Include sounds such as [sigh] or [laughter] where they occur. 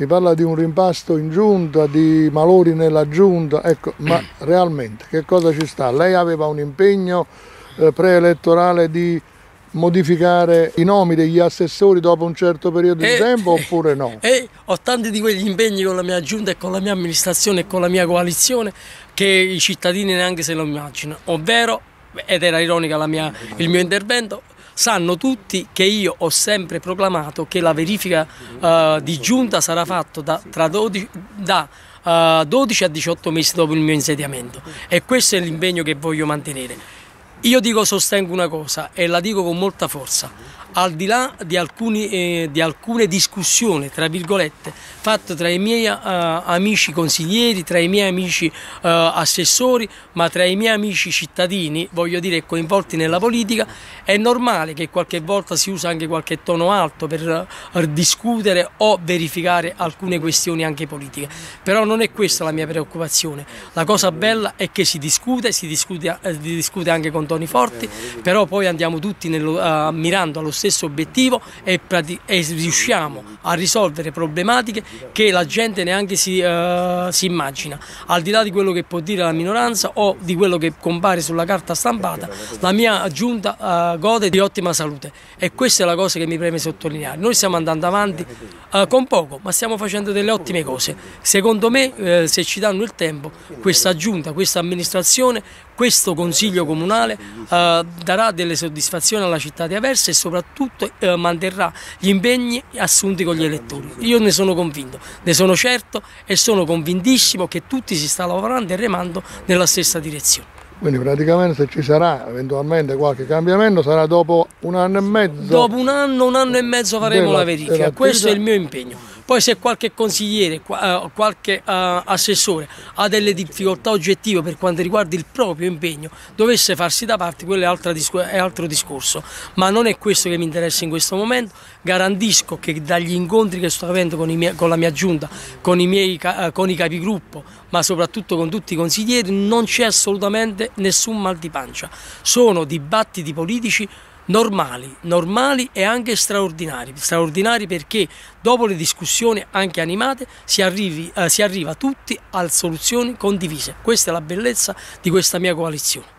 si parla di un rimpasto in giunta, di malori nella giunta, ecco, ma [clears throat] realmente che cosa ci sta? Lei aveva un impegno eh, preelettorale di modificare i nomi degli assessori dopo un certo periodo e, di eh, tempo oppure no? [laughs] E eh, ho tanti di quegli impegni con la mia giunta e con la mia amministrazione e con la mia coalizione che i cittadini neanche se lo immaginano, ovvero, ed era ironica mia, il mio intervento, sanno tutti che io ho sempre proclamato che la verifica uh, di giunta sarà fatta da, tra 12, da uh, eh, 12 a 18 mesi dopo il mio insediamento e questo è l'impegno che voglio mantenere. Io dico, sostengo una cosa e la dico con molta forza, al di là di, alcuni, eh, di alcune discussioni, tra virgolette, fatte tra i miei eh, amici consiglieri, tra i miei amici eh, assessori, ma tra i miei amici cittadini, voglio dire, coinvolti nella politica, è normale che qualche volta si usa anche qualche tono alto per, per eh, discutere o verificare alcune questioni anche politiche. Però non è questa la mia preoccupazione. La cosa bella è che si discute, si discute, eh, si discute anche con toni forti, però poi andiamo tutti nello, uh, mirando allo stesso obiettivo e, e, riusciamo a risolvere problematiche che la gente neanche si, uh, si, immagina. Al di là di quello che può dire la minoranza o di quello che compare sulla carta stampata, la mia giunta uh, gode di ottima salute e questa è la cosa che mi preme sottolineare. Noi stiamo andando avanti eh, con poco, ma stiamo facendo delle ottime cose. Secondo me, se ci danno il tempo, questa giunta, questa amministrazione, questo consiglio comunale eh, darà delle soddisfazioni alla città di Aversa e soprattutto eh, manterrà gli impegni assunti con gli elettori. Io ne sono convinto, ne sono certo e sono convintissimo che tutti si sta lavorando e remando nella stessa direzione. Quindi praticamente se ci sarà eventualmente qualche cambiamento sarà dopo un anno e mezzo? Dopo un anno, un anno e mezzo faremo della, la verifica, questo è il mio impegno. Poi se qualche consigliere, eh, qualche eh, assessore ha delle difficoltà oggettive per quanto riguarda il proprio impegno, dovesse farsi da parte, quello è, altro discorso. Ma non è questo che mi interessa in questo momento. Garantisco che dagli incontri che sto avendo con, miei, con la mia giunta, con i, miei, eh, con i capigruppo, ma soprattutto con tutti i consiglieri, non c'è assolutamente nessun mal di pancia. Sono dibattiti politici normali, normali e anche straordinari, straordinari perché dopo le discussioni anche animate si, arrivi, eh, si arriva tutti a soluzioni condivise. Questa è la bellezza di questa mia coalizione.